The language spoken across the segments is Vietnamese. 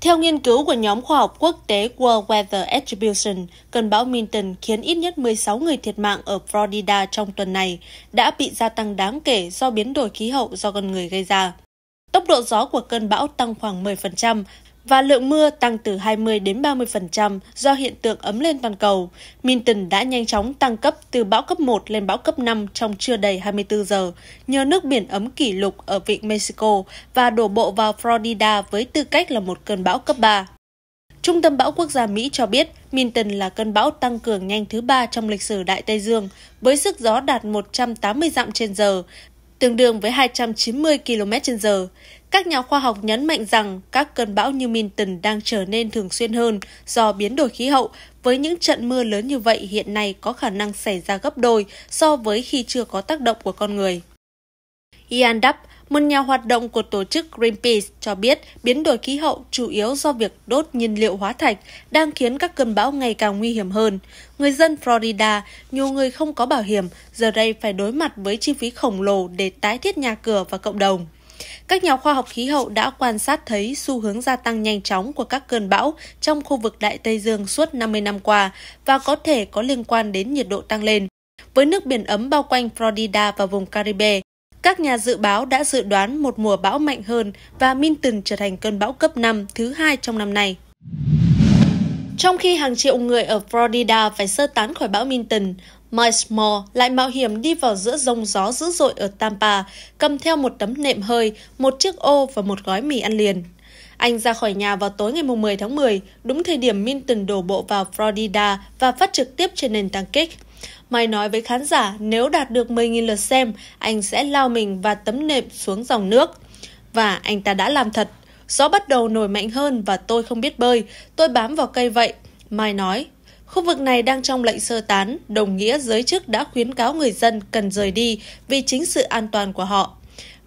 Theo nghiên cứu của nhóm khoa học quốc tế World Weather Attribution, cơn bão Minton khiến ít nhất 16 người thiệt mạng ở Florida trong tuần này đã bị gia tăng đáng kể do biến đổi khí hậu do con người gây ra. Tốc độ gió của cơn bão tăng khoảng 10% và lượng mưa tăng từ 20 đến 30% do hiện tượng ấm lên toàn cầu. Minton đã nhanh chóng tăng cấp từ bão cấp 1 lên bão cấp 5 trong chưa đầy 24 giờ, nhờ nước biển ấm kỷ lục ở vịnh Mexico và đổ bộ vào Florida với tư cách là một cơn bão cấp 3. Trung tâm bão quốc gia Mỹ cho biết Minton là cơn bão tăng cường nhanh thứ ba trong lịch sử Đại Tây Dương, với sức gió đạt 180 dặm trên giờ, tương đương với 290 km h các nhà khoa học nhấn mạnh rằng các cơn bão như Minton đang trở nên thường xuyên hơn do biến đổi khí hậu, với những trận mưa lớn như vậy hiện nay có khả năng xảy ra gấp đôi so với khi chưa có tác động của con người. Ian Dubb, một nhà hoạt động của tổ chức Greenpeace cho biết biến đổi khí hậu chủ yếu do việc đốt nhiên liệu hóa thạch đang khiến các cơn bão ngày càng nguy hiểm hơn. Người dân Florida, nhiều người không có bảo hiểm, giờ đây phải đối mặt với chi phí khổng lồ để tái thiết nhà cửa và cộng đồng. Các nhà khoa học khí hậu đã quan sát thấy xu hướng gia tăng nhanh chóng của các cơn bão trong khu vực Đại Tây Dương suốt 50 năm qua và có thể có liên quan đến nhiệt độ tăng lên. Với nước biển ấm bao quanh Florida và vùng Caribe, các nhà dự báo đã dự đoán một mùa bão mạnh hơn và Minton trở thành cơn bão cấp 5 thứ hai trong năm nay. Trong khi hàng triệu người ở Florida phải sơ tán khỏi bão Minton, Mike Small lại mạo hiểm đi vào giữa rông gió dữ dội ở Tampa, cầm theo một tấm nệm hơi, một chiếc ô và một gói mì ăn liền. Anh ra khỏi nhà vào tối ngày 10 tháng 10, đúng thời điểm Minton đổ bộ vào Florida và phát trực tiếp trên nền tảng Kick. Mai nói với khán giả nếu đạt được 10.000 lượt xem, anh sẽ lao mình và tấm nệm xuống dòng nước. Và anh ta đã làm thật. Gió bắt đầu nổi mạnh hơn và tôi không biết bơi. Tôi bám vào cây vậy. Mai nói, Khu vực này đang trong lệnh sơ tán, đồng nghĩa giới chức đã khuyến cáo người dân cần rời đi vì chính sự an toàn của họ.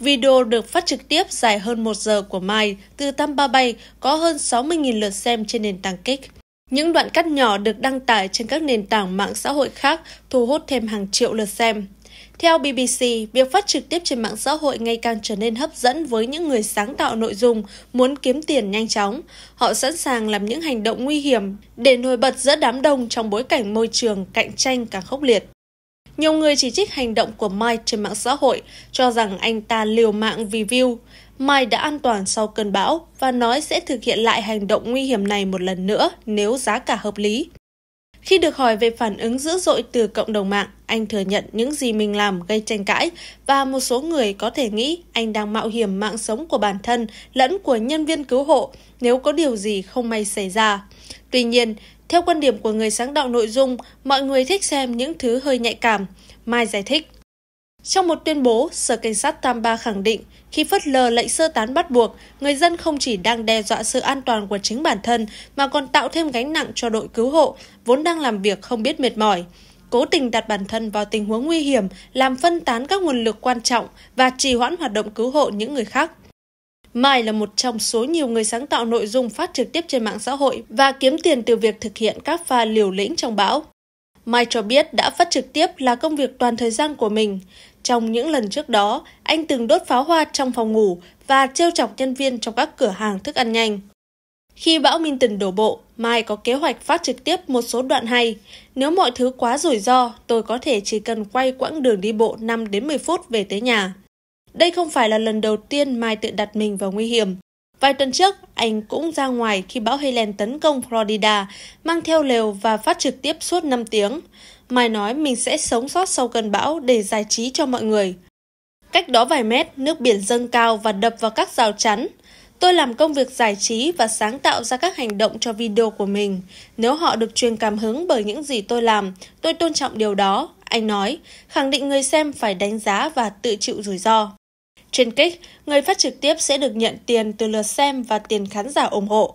Video được phát trực tiếp dài hơn 1 giờ của Mai từ ba Bay có hơn 60.000 lượt xem trên nền tảng Kik. Những đoạn cắt nhỏ được đăng tải trên các nền tảng mạng xã hội khác thu hút thêm hàng triệu lượt xem. Theo BBC, việc phát trực tiếp trên mạng xã hội ngày càng trở nên hấp dẫn với những người sáng tạo nội dung, muốn kiếm tiền nhanh chóng. Họ sẵn sàng làm những hành động nguy hiểm để nổi bật giữa đám đông trong bối cảnh môi trường cạnh tranh càng khốc liệt. Nhiều người chỉ trích hành động của Mike trên mạng xã hội, cho rằng anh ta liều mạng vì view. Mike đã an toàn sau cơn bão và nói sẽ thực hiện lại hành động nguy hiểm này một lần nữa nếu giá cả hợp lý. Khi được hỏi về phản ứng dữ dội từ cộng đồng mạng, anh thừa nhận những gì mình làm gây tranh cãi và một số người có thể nghĩ anh đang mạo hiểm mạng sống của bản thân lẫn của nhân viên cứu hộ nếu có điều gì không may xảy ra. Tuy nhiên, theo quan điểm của người sáng tạo nội dung, mọi người thích xem những thứ hơi nhạy cảm. Mai giải thích, trong một tuyên bố, Sở Cảnh sát Tamba khẳng định khi phớt lờ lệnh sơ tán bắt buộc, người dân không chỉ đang đe dọa sự an toàn của chính bản thân mà còn tạo thêm gánh nặng cho đội cứu hộ, vốn đang làm việc không biết mệt mỏi. Cố tình đặt bản thân vào tình huống nguy hiểm, làm phân tán các nguồn lực quan trọng và trì hoãn hoạt động cứu hộ những người khác. Mai là một trong số nhiều người sáng tạo nội dung phát trực tiếp trên mạng xã hội và kiếm tiền từ việc thực hiện các pha liều lĩnh trong bão. Mai cho biết đã phát trực tiếp là công việc toàn thời gian của mình. Trong những lần trước đó, anh từng đốt pháo hoa trong phòng ngủ và trêu chọc nhân viên trong các cửa hàng thức ăn nhanh. Khi bão Minton đổ bộ, Mai có kế hoạch phát trực tiếp một số đoạn hay. Nếu mọi thứ quá rủi ro, tôi có thể chỉ cần quay quãng đường đi bộ 5 đến 10 phút về tới nhà. Đây không phải là lần đầu tiên Mai tự đặt mình vào nguy hiểm. Vài tuần trước, anh cũng ra ngoài khi bão Helen tấn công Florida, mang theo lều và phát trực tiếp suốt 5 tiếng. Mai nói mình sẽ sống sót sau cơn bão để giải trí cho mọi người. Cách đó vài mét, nước biển dâng cao và đập vào các rào chắn. Tôi làm công việc giải trí và sáng tạo ra các hành động cho video của mình. Nếu họ được truyền cảm hứng bởi những gì tôi làm, tôi tôn trọng điều đó, anh nói, khẳng định người xem phải đánh giá và tự chịu rủi ro. Trên kích, người phát trực tiếp sẽ được nhận tiền từ lượt xem và tiền khán giả ủng hộ.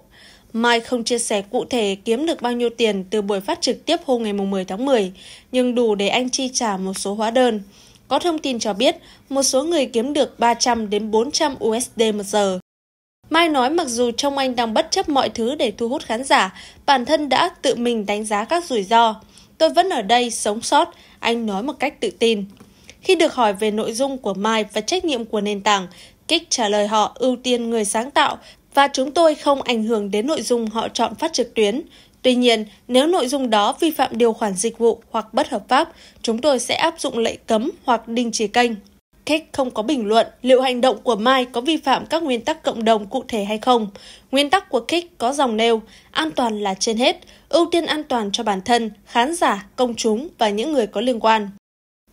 Mai không chia sẻ cụ thể kiếm được bao nhiêu tiền từ buổi phát trực tiếp hôm ngày 10 tháng 10, nhưng đủ để anh chi trả một số hóa đơn. Có thông tin cho biết, một số người kiếm được 300 đến 400 USD một giờ. Mai nói mặc dù trong anh đang bất chấp mọi thứ để thu hút khán giả, bản thân đã tự mình đánh giá các rủi ro. Tôi vẫn ở đây, sống sót, anh nói một cách tự tin. Khi được hỏi về nội dung của Mai và trách nhiệm của nền tảng, Kích trả lời họ ưu tiên người sáng tạo và chúng tôi không ảnh hưởng đến nội dung họ chọn phát trực tuyến. Tuy nhiên, nếu nội dung đó vi phạm điều khoản dịch vụ hoặc bất hợp pháp, chúng tôi sẽ áp dụng lệnh cấm hoặc đình chỉ kênh. Kik không có bình luận liệu hành động của Mai có vi phạm các nguyên tắc cộng đồng cụ thể hay không. Nguyên tắc của Kik có dòng nêu, an toàn là trên hết, ưu tiên an toàn cho bản thân, khán giả, công chúng và những người có liên quan.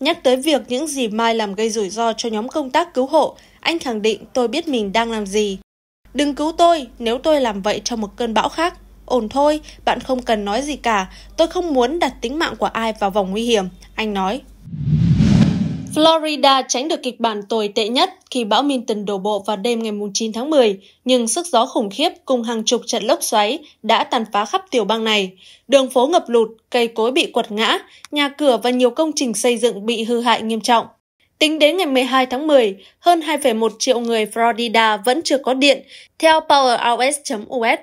Nhắc tới việc những gì Mai làm gây rủi ro cho nhóm công tác cứu hộ, anh khẳng định tôi biết mình đang làm gì. Đừng cứu tôi nếu tôi làm vậy trong một cơn bão khác. Ổn thôi, bạn không cần nói gì cả. Tôi không muốn đặt tính mạng của ai vào vòng nguy hiểm, anh nói. Florida tránh được kịch bản tồi tệ nhất khi bão Minton đổ bộ vào đêm ngày 9 tháng 10, nhưng sức gió khủng khiếp cùng hàng chục trận lốc xoáy đã tàn phá khắp tiểu bang này. Đường phố ngập lụt, cây cối bị quật ngã, nhà cửa và nhiều công trình xây dựng bị hư hại nghiêm trọng. Tính đến ngày 12 tháng 10, hơn 2,1 triệu người Florida vẫn chưa có điện, theo PowerOS.us.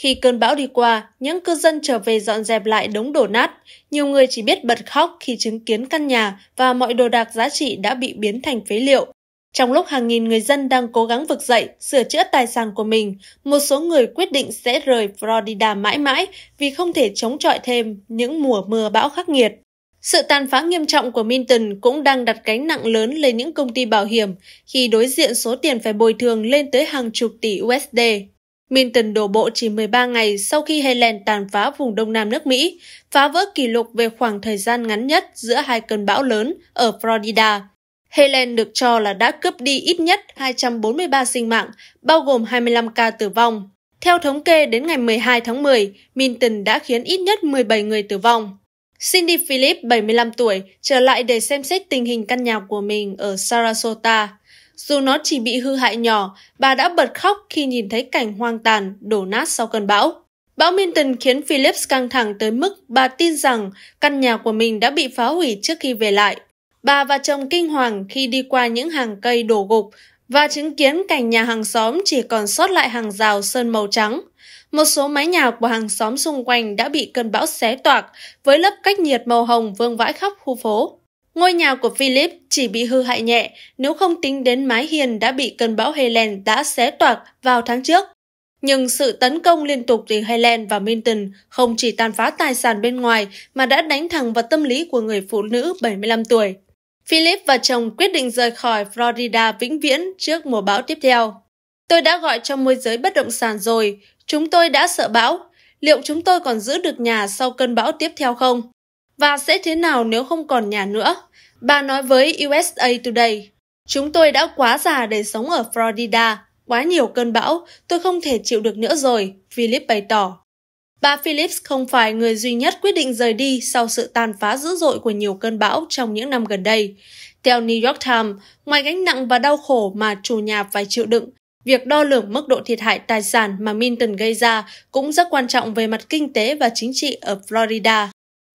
Khi cơn bão đi qua, những cư dân trở về dọn dẹp lại đống đổ nát. Nhiều người chỉ biết bật khóc khi chứng kiến căn nhà và mọi đồ đạc giá trị đã bị biến thành phế liệu. Trong lúc hàng nghìn người dân đang cố gắng vực dậy, sửa chữa tài sản của mình, một số người quyết định sẽ rời Florida mãi mãi vì không thể chống chọi thêm những mùa mưa bão khắc nghiệt. Sự tàn phá nghiêm trọng của Minton cũng đang đặt gánh nặng lớn lên những công ty bảo hiểm khi đối diện số tiền phải bồi thường lên tới hàng chục tỷ USD. Minton đổ bộ chỉ 13 ngày sau khi Helen tàn phá vùng đông nam nước Mỹ, phá vỡ kỷ lục về khoảng thời gian ngắn nhất giữa hai cơn bão lớn ở Florida. Helen được cho là đã cướp đi ít nhất 243 sinh mạng, bao gồm 25 ca tử vong. Theo thống kê đến ngày 12 tháng 10, Minton đã khiến ít nhất 17 người tử vong. Cindy Phillips, 75 tuổi, trở lại để xem xét tình hình căn nhà của mình ở Sarasota. Dù nó chỉ bị hư hại nhỏ, bà đã bật khóc khi nhìn thấy cảnh hoang tàn, đổ nát sau cơn bão. Bão Minton khiến Phillips căng thẳng tới mức bà tin rằng căn nhà của mình đã bị phá hủy trước khi về lại. Bà và chồng kinh hoàng khi đi qua những hàng cây đổ gục và chứng kiến cảnh nhà hàng xóm chỉ còn sót lại hàng rào sơn màu trắng. Một số mái nhà của hàng xóm xung quanh đã bị cơn bão xé toạc với lớp cách nhiệt màu hồng vương vãi khắp khu phố. Ngôi nhà của Philip chỉ bị hư hại nhẹ nếu không tính đến mái hiền đã bị cơn bão Helen đã xé toạc vào tháng trước. Nhưng sự tấn công liên tục từ Helen và Minton không chỉ tàn phá tài sản bên ngoài mà đã đánh thẳng vào tâm lý của người phụ nữ 75 tuổi. Philip và chồng quyết định rời khỏi Florida vĩnh viễn trước mùa bão tiếp theo. Tôi đã gọi cho môi giới bất động sản rồi, chúng tôi đã sợ bão. Liệu chúng tôi còn giữ được nhà sau cơn bão tiếp theo không? và sẽ thế nào nếu không còn nhà nữa. Bà nói với USA Today, Chúng tôi đã quá già để sống ở Florida, quá nhiều cơn bão, tôi không thể chịu được nữa rồi, Philip bày tỏ. Bà Phillips không phải người duy nhất quyết định rời đi sau sự tàn phá dữ dội của nhiều cơn bão trong những năm gần đây. Theo New York Times, ngoài gánh nặng và đau khổ mà chủ nhà phải chịu đựng, việc đo lường mức độ thiệt hại tài sản mà Minton gây ra cũng rất quan trọng về mặt kinh tế và chính trị ở Florida.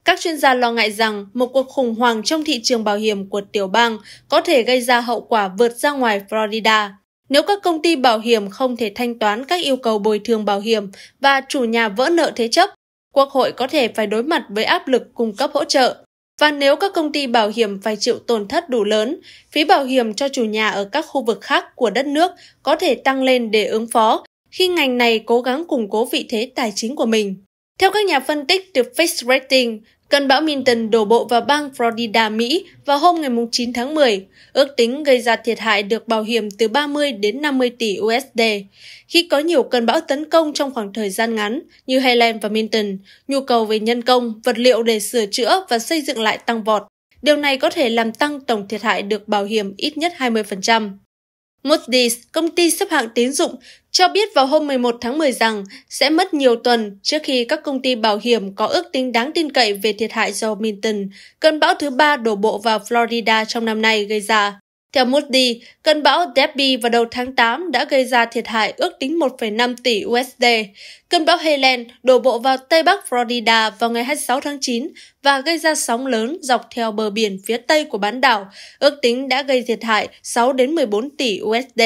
Các chuyên gia lo ngại rằng một cuộc khủng hoảng trong thị trường bảo hiểm của tiểu bang có thể gây ra hậu quả vượt ra ngoài Florida. Nếu các công ty bảo hiểm không thể thanh toán các yêu cầu bồi thường bảo hiểm và chủ nhà vỡ nợ thế chấp, Quốc hội có thể phải đối mặt với áp lực cung cấp hỗ trợ. Và nếu các công ty bảo hiểm phải chịu tổn thất đủ lớn, phí bảo hiểm cho chủ nhà ở các khu vực khác của đất nước có thể tăng lên để ứng phó khi ngành này cố gắng củng cố vị thế tài chính của mình. Theo các nhà phân tích từ Fitch Rating, Cơn bão Minton đổ bộ vào bang Florida, Mỹ vào hôm ngày 9 tháng 10, ước tính gây ra thiệt hại được bảo hiểm từ 30 đến 50 tỷ USD. Khi có nhiều cơn bão tấn công trong khoảng thời gian ngắn như Helen và Minton, nhu cầu về nhân công, vật liệu để sửa chữa và xây dựng lại tăng vọt. Điều này có thể làm tăng tổng thiệt hại được bảo hiểm ít nhất 20%. Moody's, công ty xếp hạng tín dụng, cho biết vào hôm 11 tháng 10 rằng sẽ mất nhiều tuần trước khi các công ty bảo hiểm có ước tính đáng tin cậy về thiệt hại do Milton, cơn bão thứ ba đổ bộ vào Florida trong năm nay gây ra. Theo Moody, cơn bão Debbie vào đầu tháng 8 đã gây ra thiệt hại ước tính 1,5 tỷ USD. Cơn bão Helen đổ bộ vào Tây Bắc Florida vào ngày 26 tháng 9 và gây ra sóng lớn dọc theo bờ biển phía Tây của bán đảo, ước tính đã gây thiệt hại 6 đến 14 tỷ USD.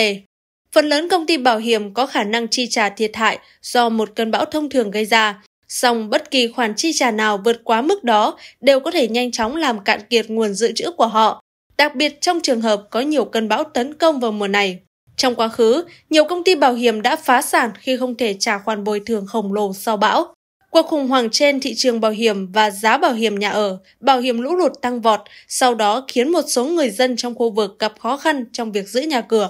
Phần lớn công ty bảo hiểm có khả năng chi trả thiệt hại do một cơn bão thông thường gây ra, song bất kỳ khoản chi trả nào vượt quá mức đó đều có thể nhanh chóng làm cạn kiệt nguồn dự trữ của họ đặc biệt trong trường hợp có nhiều cơn bão tấn công vào mùa này. Trong quá khứ, nhiều công ty bảo hiểm đã phá sản khi không thể trả khoản bồi thường khổng lồ sau bão. Cuộc khủng hoảng trên thị trường bảo hiểm và giá bảo hiểm nhà ở, bảo hiểm lũ lụt tăng vọt, sau đó khiến một số người dân trong khu vực gặp khó khăn trong việc giữ nhà cửa.